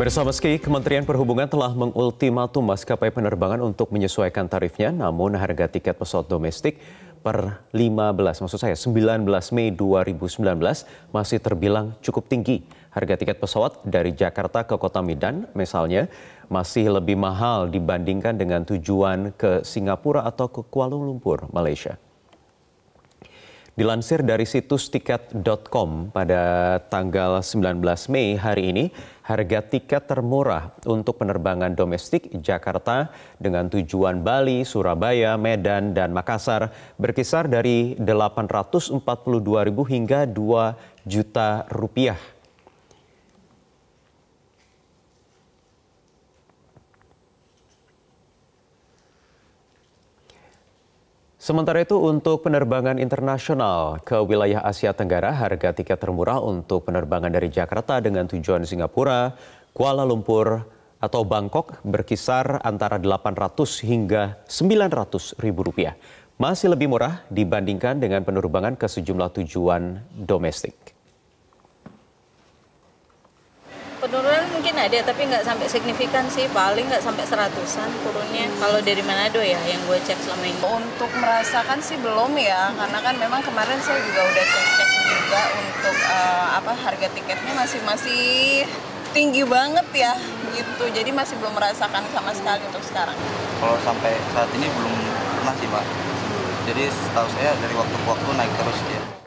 Pemirsa meski Kementerian Perhubungan telah mengultimatum maskapai penerbangan untuk menyesuaikan tarifnya, namun harga tiket pesawat domestik per 15, maksud saya 19 Mei 2019 masih terbilang cukup tinggi. Harga tiket pesawat dari Jakarta ke kota Medan misalnya masih lebih mahal dibandingkan dengan tujuan ke Singapura atau ke Kuala Lumpur, Malaysia. Dilansir dari situs tiket.com pada tanggal 19 Mei hari ini, harga tiket termurah untuk penerbangan domestik Jakarta dengan tujuan Bali, Surabaya, Medan, dan Makassar berkisar dari 842.000 hingga 2 juta rupiah Sementara itu untuk penerbangan internasional ke wilayah Asia Tenggara, harga tiket termurah untuk penerbangan dari Jakarta dengan tujuan Singapura, Kuala Lumpur, atau Bangkok berkisar antara 800 hingga 900 ribu rupiah. Masih lebih murah dibandingkan dengan penerbangan ke sejumlah tujuan domestik. penurunan mungkin ada tapi nggak sampai signifikan sih paling nggak sampai seratusan turunnya hmm. kalau dari Manado ya yang gue cek selama ini untuk merasakan sih belum ya hmm. karena kan memang kemarin saya juga udah cek cek juga untuk uh, apa harga tiketnya masih masih tinggi banget ya gitu jadi masih belum merasakan sama sekali untuk sekarang kalau sampai saat ini belum pernah sih pak. jadi setahu saya dari waktu ke waktu naik terus ya